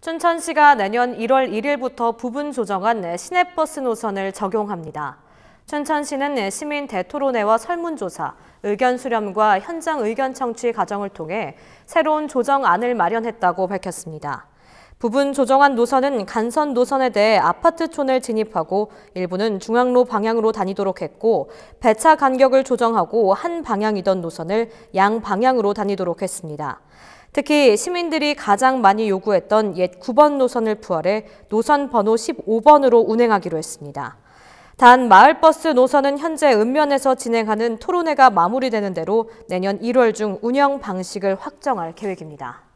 춘천시가 내년 1월 1일부터 부분 조정한 시내버스 노선을 적용합니다. 춘천시는 시민 대토론회와 설문조사, 의견 수렴과 현장 의견 청취 과정을 통해 새로운 조정안을 마련했다고 밝혔습니다. 부분 조정한 노선은 간선 노선에 대해 아파트촌을 진입하고 일부는 중앙로 방향으로 다니도록 했고 배차 간격을 조정하고 한 방향이던 노선을 양 방향으로 다니도록 했습니다. 특히 시민들이 가장 많이 요구했던 옛 9번 노선을 부활해 노선 번호 15번으로 운행하기로 했습니다. 단 마을버스 노선은 현재 읍면에서 진행하는 토론회가 마무리되는 대로 내년 1월 중 운영 방식을 확정할 계획입니다.